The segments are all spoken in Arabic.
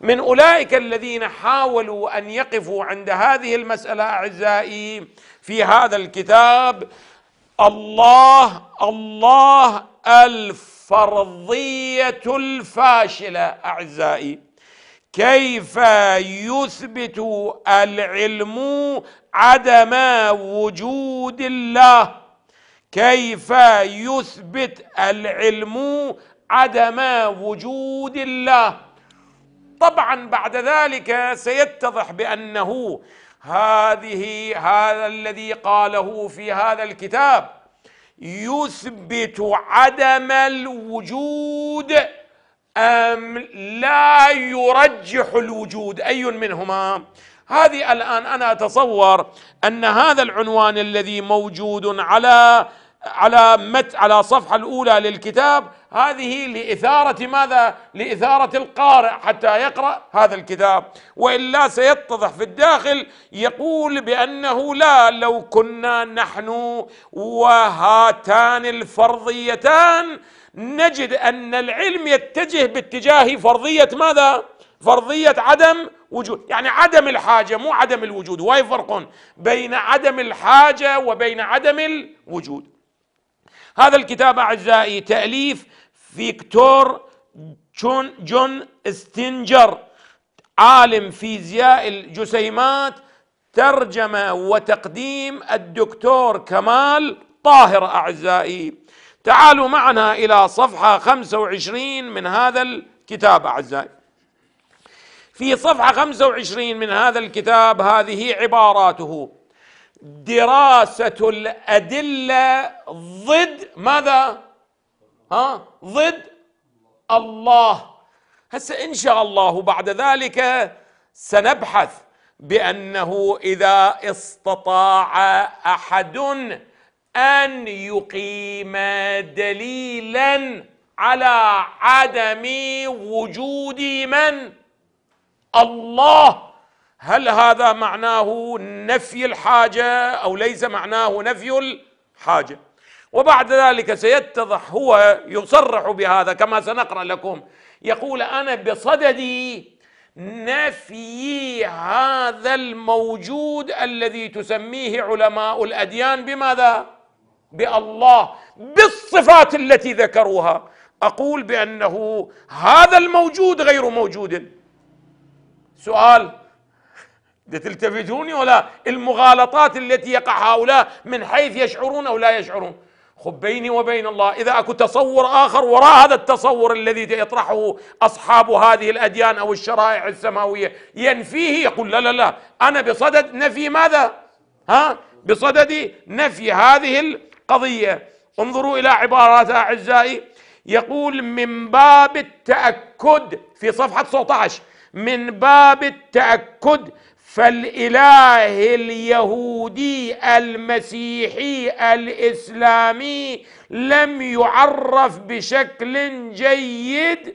من اولئك الذين حاولوا ان يقفوا عند هذه المساله اعزائي في هذا الكتاب الله الله الفرضيه الفاشله اعزائي كيف يثبت العلم عدم وجود الله كيف يثبت العلم عدم وجود الله طبعا بعد ذلك سيتضح بانه هذه هذا الذي قاله في هذا الكتاب يثبت عدم الوجود أم لا يرجح الوجود أي منهما هذه الآن أنا أتصور أن هذا العنوان الذي موجود على على مت على صفحة الأولى للكتاب هذه لإثارة ماذا؟ لإثارة القارئ حتى يقرأ هذا الكتاب وإلا سيتضح في الداخل يقول بأنه لا لو كنا نحن وهاتان الفرضيتان نجد أن العلم يتجه باتجاه فرضية ماذا؟ فرضية عدم وجود يعني عدم الحاجة مو عدم الوجود واي فرق بين عدم الحاجة وبين عدم الوجود هذا الكتاب أعزائي تأليف فيكتور جون, جون استنجر عالم فيزياء الجسيمات ترجمة وتقديم الدكتور كمال طاهر أعزائي تعالوا معنا إلى صفحة 25 من هذا الكتاب أعزائي في صفحة 25 من هذا الكتاب هذه عباراته دراسة الأدلة ضد ماذا؟ ها؟ ضد الله هسه إن شاء الله بعد ذلك سنبحث بأنه إذا استطاع أحد أن يقيم دليلا على عدم وجود من؟ الله هل هذا معناه نفي الحاجه او ليس معناه نفي الحاجه وبعد ذلك سيتضح هو يصرح بهذا كما سنقرا لكم يقول انا بصددي نفي هذا الموجود الذي تسميه علماء الاديان بماذا بالله بالصفات التي ذكروها اقول بانه هذا الموجود غير موجود سؤال تلتفتوني ولا المغالطات التي يقع هؤلاء من حيث يشعرون أو لا يشعرون خب بيني وبين الله إذا أكو تصور آخر وراء هذا التصور الذي يطرحه أصحاب هذه الأديان أو الشرائع السماوية ينفيه يقول لا لا لا أنا بصدد نفي ماذا ها بصدد نفي هذه القضية انظروا إلى عبارات أعزائي يقول من باب التأكد في صفحة 19 من باب التأكد فالاله اليهودي المسيحي الاسلامي لم يعرف بشكل جيد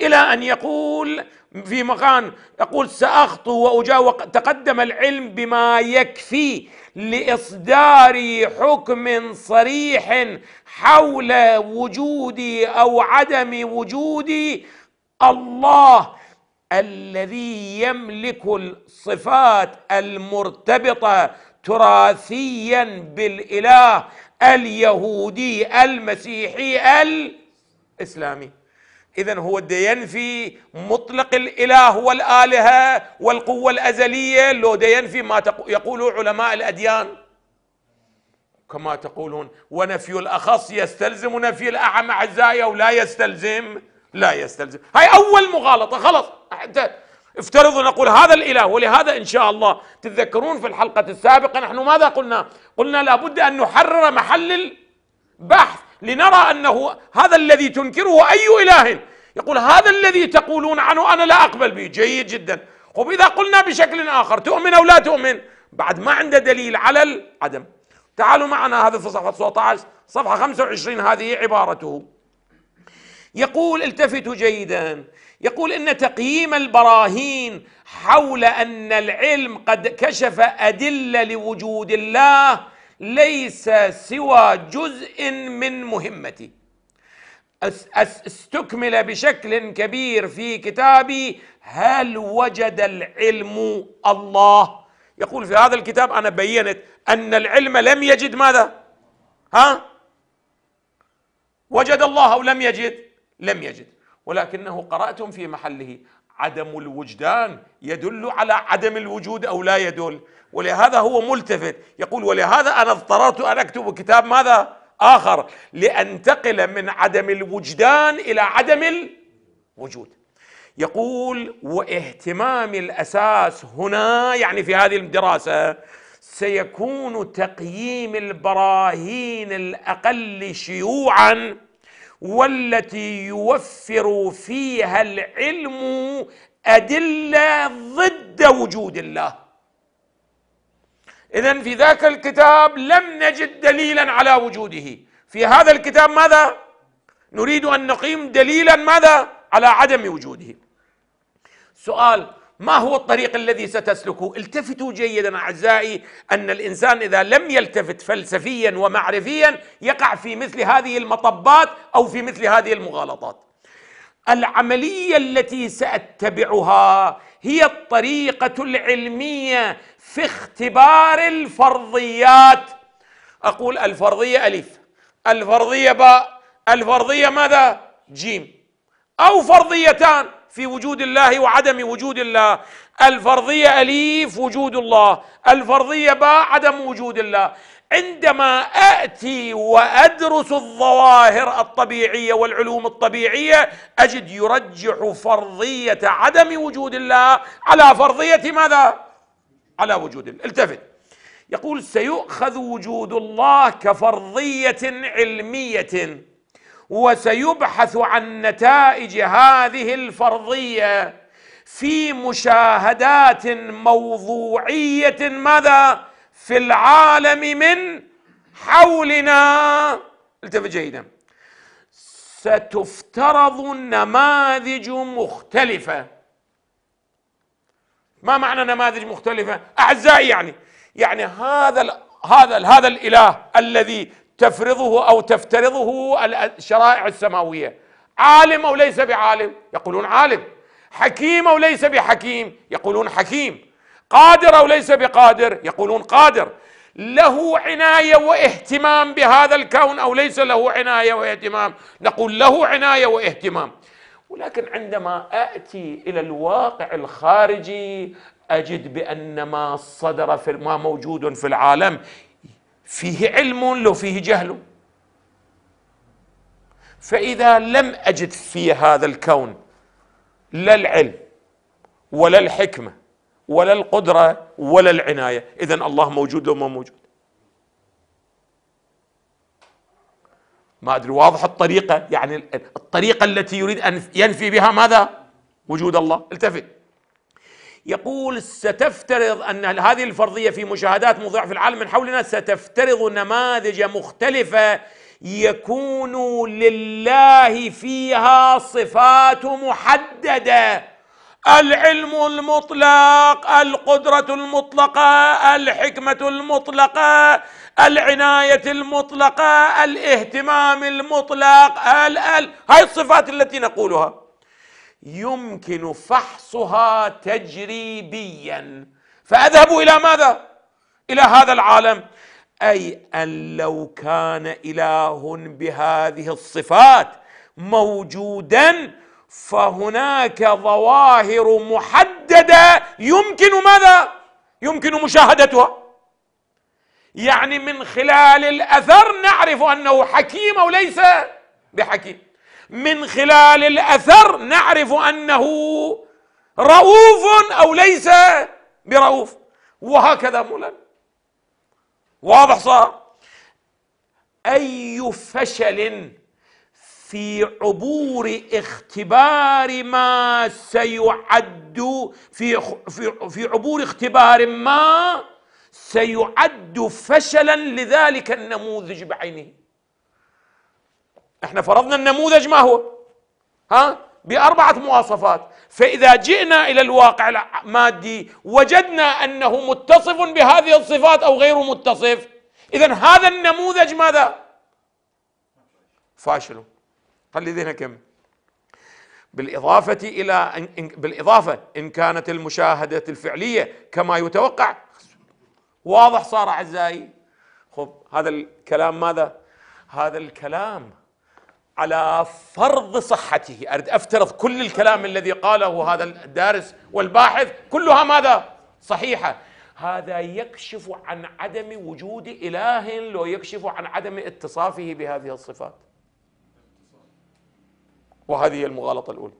الى ان يقول في مكان يقول ساخطو واجاوب تقدم العلم بما يكفي لاصدار حكم صريح حول وجودي او عدم وجودي الله الذي يملك الصفات المرتبطه تراثيا بالاله اليهودي المسيحي الاسلامي اذا هو ينفي مطلق الاله والالهه والقوه الازليه لو ينفي ما يقول علماء الاديان كما تقولون ونفي الاخص يستلزم نفي الاعم اعزائي او لا يستلزم لا يستلزم هاي أول مغالطة خلص افترضوا نقول هذا الإله ولهذا إن شاء الله تتذكرون في الحلقة السابقة نحن ماذا قلنا قلنا لابد أن نحرر محل البحث لنرى أنه هذا الذي تنكره أي إله يقول هذا الذي تقولون عنه أنا لا أقبل به جيد جدا خب إذا قلنا بشكل آخر تؤمن أو لا تؤمن بعد ما عنده دليل على العدم تعالوا معنا هذا في صفحة 19 صفحة 25 هذه عبارته يقول التفتوا جيدا يقول ان تقييم البراهين حول ان العلم قد كشف ادله لوجود الله ليس سوى جزء من مهمتي استكمل بشكل كبير في كتابي هل وجد العلم الله يقول في هذا الكتاب انا بينت ان العلم لم يجد ماذا ها وجد الله او لم يجد لم يجد ولكنه قرأتم في محله عدم الوجدان يدل على عدم الوجود أو لا يدل ولهذا هو ملتفت يقول ولهذا أنا اضطررت أن أكتب كتاب ماذا آخر لأنتقل من عدم الوجدان إلى عدم الوجود يقول واهتمام الأساس هنا يعني في هذه الدراسة سيكون تقييم البراهين الأقل شيوعاً والتي يوفر فيها العلم أدلة ضد وجود الله إذا في ذاك الكتاب لم نجد دليلا على وجوده في هذا الكتاب ماذا؟ نريد أن نقيم دليلا ماذا؟ على عدم وجوده سؤال ما هو الطريق الذي ستسلكه التفتوا جيدا أعزائي أن الإنسان إذا لم يلتفت فلسفيا ومعرفيا يقع في مثل هذه المطبات أو في مثل هذه المغالطات العملية التي سأتبعها هي الطريقة العلمية في اختبار الفرضيات أقول الفرضية ألف الفرضية باء الفرضية ماذا؟ جيم أو فرضيتان في وجود الله وعدم وجود الله الفرضية أليف وجود الله الفرضية باء عدم وجود الله عندما أأتي وأدرس الظواهر الطبيعية والعلوم الطبيعية أجد يرجح فرضية عدم وجود الله على فرضية ماذا؟ على وجود الله التفت يقول سيؤخذ وجود الله كفرضية علمية وسيبحث عن نتائج هذه الفرضيه في مشاهدات موضوعيه ماذا في العالم من حولنا التفت جيدا ستفترض نماذج مختلفه ما معنى نماذج مختلفه اعزائي يعني يعني هذا هذا هذا الاله الذي تفرضه او تفترضه الشرائع السماويه عالم او ليس بعالم يقولون عالم حكيم او ليس بحكيم يقولون حكيم قادر او ليس بقادر يقولون قادر له عنايه واهتمام بهذا الكون او ليس له عنايه واهتمام نقول له عنايه واهتمام ولكن عندما اتي الى الواقع الخارجي اجد بان ما صدر في ما موجود في العالم فيه علم لو فيه جهل فإذا لم أجد في هذا الكون لا العلم ولا الحكمة ولا القدرة ولا العناية إذا الله موجود لو ما موجود ما أدري واضح الطريقة يعني الطريقة التي يريد أن ينفي بها ماذا وجود الله التفت يقول ستفترض أن هذه الفرضية في مشاهدات مضيعة في العالم من حولنا ستفترض نماذج مختلفة يكون لله فيها صفات محدده العلم المطلق القدره المطلقه الحكمه المطلقه العنايه المطلقه الاهتمام المطلق ال ال هاي الصفات التي نقولها يمكن فحصها تجريبيا فاذهب الى ماذا الى هذا العالم اي ان لو كان اله بهذه الصفات موجودا فهناك ظواهر محدده يمكن ماذا يمكن مشاهدتها يعني من خلال الاثر نعرف انه حكيم او ليس بحكيم من خلال الاثر نعرف انه رؤوف او ليس برؤوف وهكذا مولانا واضح صار اي فشل في عبور اختبار ما سيعد في في, في عبور اختبار ما سيعد فشلا لذلك النموذج بعينه احنا فرضنا النموذج ما هو ها بأربعة مواصفات فإذا جئنا إلى الواقع المادي وجدنا أنه متصف بهذه الصفات أو غير متصف إذا هذا النموذج ماذا؟ فاشل خلي ذهنك يم بالإضافة إلى إن بالإضافة إن كانت المشاهدة الفعلية كما يتوقع واضح صار أعزائي خب هذا الكلام ماذا؟ هذا الكلام على فرض صحته أريد أفترض كل الكلام الذي قاله هذا الدارس والباحث كلها ماذا صحيحة هذا يكشف عن عدم وجود إله لو يكشف عن عدم اتصافه بهذه الصفات وهذه المغالطة الأولى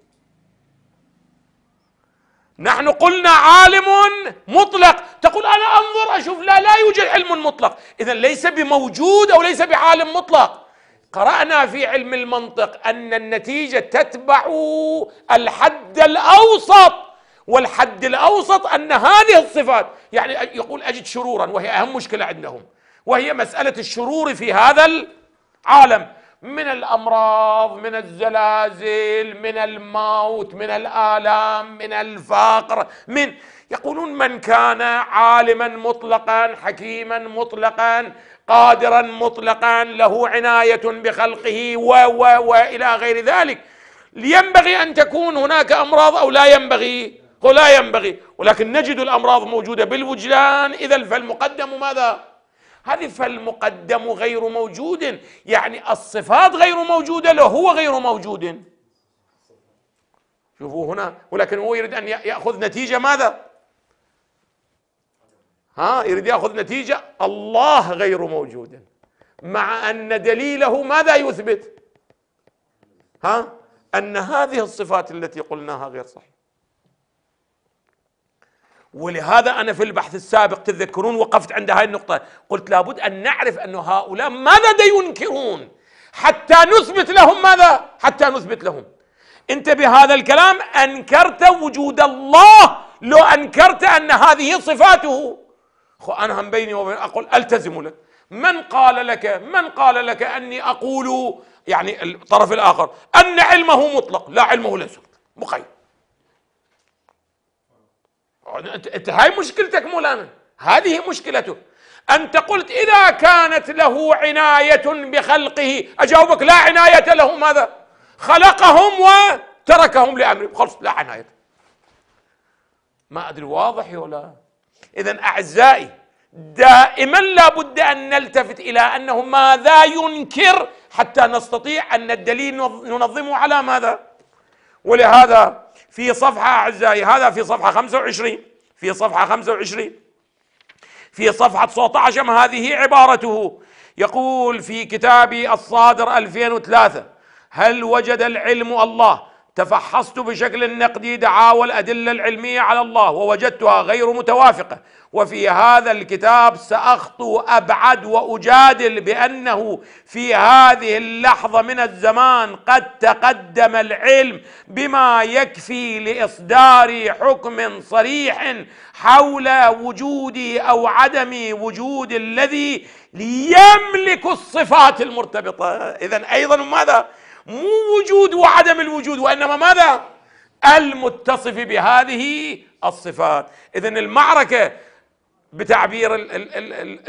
نحن قلنا عالم مطلق تقول أنا أنظر أشوف لا لا يوجد علم مطلق إذا ليس بموجود أو ليس بعالم مطلق قرانا في علم المنطق ان النتيجه تتبع الحد الاوسط والحد الاوسط ان هذه الصفات يعني يقول اجد شرورا وهي اهم مشكله عندهم وهي مساله الشرور في هذا العالم من الامراض من الزلازل من الموت من الالام من الفقر من يقولون من كان عالما مطلقا حكيما مطلقا قادرا مطلقا له عناية بخلقه و و وإلى غير ذلك ينبغي أن تكون هناك أمراض أو لا ينبغي قل لا ينبغي ولكن نجد الأمراض موجودة بالوجدان إذا فالمقدم ماذا هذه فالمقدم غير موجود يعني الصفات غير موجودة له هو غير موجود شوفوا هنا ولكن هو يريد أن يأخذ نتيجة ماذا ها يريد ياخذ نتيجه الله غير موجود مع ان دليله ماذا يثبت ها ان هذه الصفات التي قلناها غير صحيحه ولهذا انا في البحث السابق تذكرون وقفت عند هذه النقطه قلت لابد ان نعرف ان هؤلاء ماذا ينكرون حتى نثبت لهم ماذا حتى نثبت لهم انت بهذا الكلام انكرت وجود الله لو انكرت ان هذه صفاته أنا هم بيني وبين أقول ألتزم لك من قال لك من قال لك أني أقول يعني الطرف الآخر أن علمه مطلق لا علمه ليس مقيد أنت هاي مشكلتك مولانا هذه مشكلته أنت قلت إذا كانت له عناية بخلقه أجاوبك لا عناية له ماذا خلقهم وتركهم لأمره خلص لا عناية ما أدري واضح ولا إذا أعزائي دائما لا بد أن نلتفت إلى أنه ماذا ينكر حتى نستطيع أن الدليل ننظمه على ماذا ولهذا في صفحة أعزائي هذا في صفحة 25 في صفحة 25 في صفحة 19 هذه عبارته يقول في كتابي الصادر 2003 هل وجد العلم الله تفحصت بشكل نقدي دعاوى الأدلة العلمية على الله ووجدتها غير متوافقة وفي هذا الكتاب سأخطو أبعد وأجادل بأنه في هذه اللحظة من الزمان قد تقدم العلم بما يكفي لإصدار حكم صريح حول وجود أو عدم وجود الذي يملك الصفات المرتبطة إذا أيضا ماذا؟ مو وجود وعدم الوجود وانما ماذا المتصف بهذه الصفات اذا المعركه بتعبير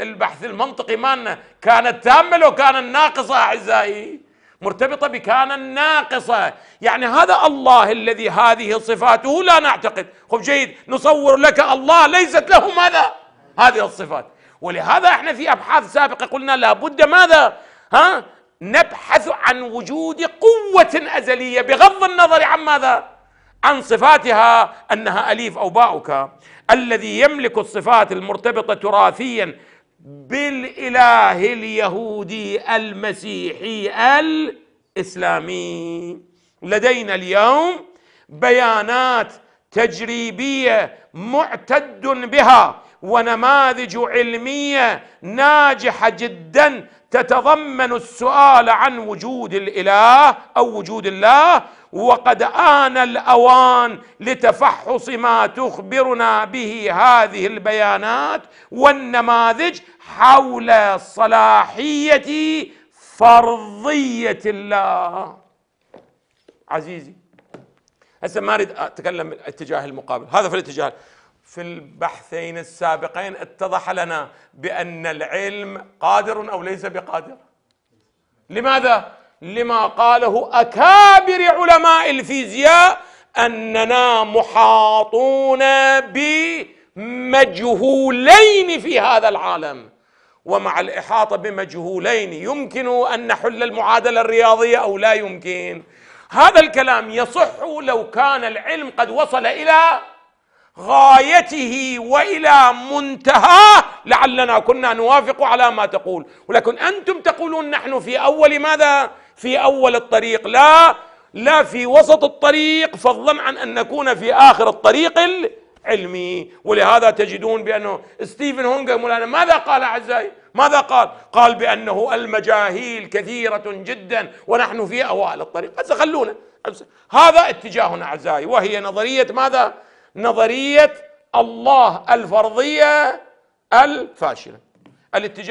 البحث المنطقي مالنا كانت تامه لو كانت ناقصه اعزائي مرتبطه بكان الناقصة يعني هذا الله الذي هذه صفاته لا نعتقد خب جيد نصور لك الله ليست له ماذا هذه الصفات ولهذا احنا في ابحاث سابقه قلنا لابد ماذا ها نبحث عن وجود قوة أزلية بغض النظر عن ماذا؟ عن صفاتها أنها أليف أو باؤك الذي يملك الصفات المرتبطة تراثيا بالإله اليهودي المسيحي الإسلامي لدينا اليوم بيانات تجريبية معتد بها ونماذج علميه ناجحه جدا تتضمن السؤال عن وجود الاله او وجود الله وقد آن الأوان لتفحص ما تخبرنا به هذه البيانات والنماذج حول صلاحية فرضية الله عزيزي هسه ما اريد اتكلم اتجاه الاتجاه المقابل هذا في الاتجاه في البحثين السابقين اتضح لنا بأن العلم قادر أو ليس بقادر لماذا؟ لما قاله أكابر علماء الفيزياء أننا محاطون بمجهولين في هذا العالم ومع الإحاطة بمجهولين يمكن أن نحل المعادلة الرياضية أو لا يمكن هذا الكلام يصح لو كان العلم قد وصل إلى غايته والى منتهاه لعلنا كنا نوافق على ما تقول ولكن انتم تقولون نحن في اول ماذا في اول الطريق لا لا في وسط الطريق فضلا عن ان نكون في اخر الطريق العلمي ولهذا تجدون بانه ستيفن هونغ مولانا ماذا قال اعزائي ماذا قال قال بانه المجاهيل كثيره جدا ونحن في اوائل الطريق هسه خلونا هذا اتجاهنا اعزائي وهي نظريه ماذا نظرية الله الفرضية الفاشلة الاتجاه